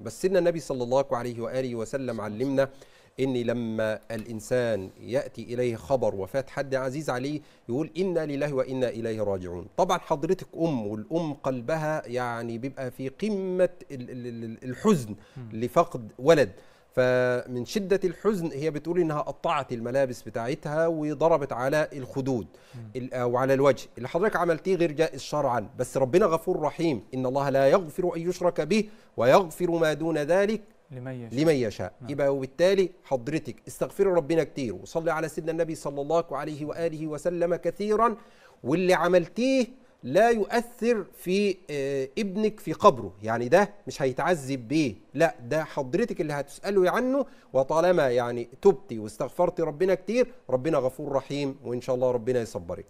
بس ان النبي صلى الله عليه واله وسلم علمنا ان لما الانسان ياتي اليه خبر وفاه حد عزيز عليه يقول انا لله وانا اليه راجعون طبعا حضرتك ام والام قلبها يعني بيبقى في قمه الحزن لفقد ولد فمن شدة الحزن هي بتقول إنها قطعت الملابس بتاعتها وضربت على الخدود أو آه، على الوجه اللي حضرتك عملتيه غير جائز شرعا بس ربنا غفور رحيم إن الله لا يغفر أن يشرك به ويغفر ما دون ذلك لمن يشاء, لمن يشاء. نعم. يبقى وبالتالي حضرتك استغفري ربنا كتير وصلي على سيدنا النبي صلى الله عليه وآله وسلم كثيرا واللي عملتيه لا يؤثر في آه، ابنك في قبره يعني ده مش هيتعذب بيه لا ده حضرتك اللي هتسأله عنه وطالما يعني تبتي واستغفرتي ربنا كتير ربنا غفور رحيم وإن شاء الله ربنا يصبرك